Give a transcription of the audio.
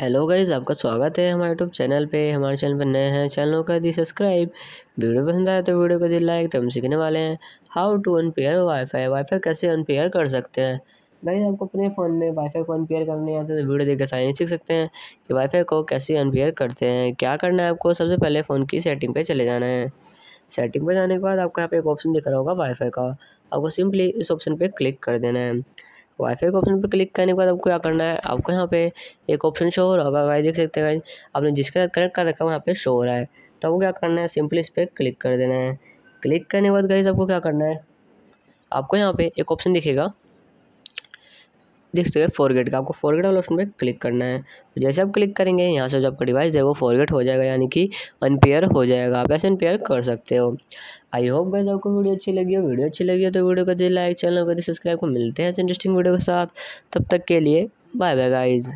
hello guys आपका स्वागत है हमारे यूट्यूब चैनल पे हमारे चैनल पर नए हैं चैनल का दी सब्सक्राइब वीडियो पसंद आए तो वीडियो को दी लाइक तो हम सीखने वाले हैं how to unpair wifi wifi कैसे अनपेयर कर सकते हैं गाइज आपको अपने फ़ोन में वाईफाई को अनपेयर करने आते हैं तो वीडियो देखकर सारे सीख सकते हैं कि वाईफाई को कैसे अनपेयर करते हैं क्या करना है आपको सबसे पहले फ़ोन की सेटिंग पर चले जाना है सेटिंग पर जाने के बाद आपको यहाँ पे एक ऑप्शन दिख रहा होगा वाईफाई का आपको सिंपली इस ऑप्शन पर क्लिक कर देना है वाईफाई के ऑप्शन पर क्लिक करने के बाद आपको क्या करना है आपको यहाँ पे एक ऑप्शन शो हो रहा होगा गाइस देख सकते हैं आपने जिसके साथ कनेक्ट कर रखा है वहाँ पे शो हो रहा है तो आपको क्या करना है सिंपली इस पर क्लिक कर देना है क्लिक करने के बाद गाइस आपको क्या करना है आपको यहाँ पे एक ऑप्शन दिखेगा देख सकते हैं फॉरगेट का आपको फॉरगेट वाले ऑप्शन पर क्लिक करना है तो जैसे आप क्लिक करेंगे यहाँ से जो आपका डिवाइस है वो फॉरगेट हो जाएगा यानी कि अनपेयर हो जाएगा आप ऐसे अनपेयर कर सकते हो आई होप गए आपको वीडियो अच्छी लगी हो वीडियो अच्छी लगी हो तो वीडियो को दे लाइक चैनल को दे सब्सक्राइब को मिलते हैं इंटरेस्टिंग वीडियो के साथ तब तक के लिए बाय बाय गाइज़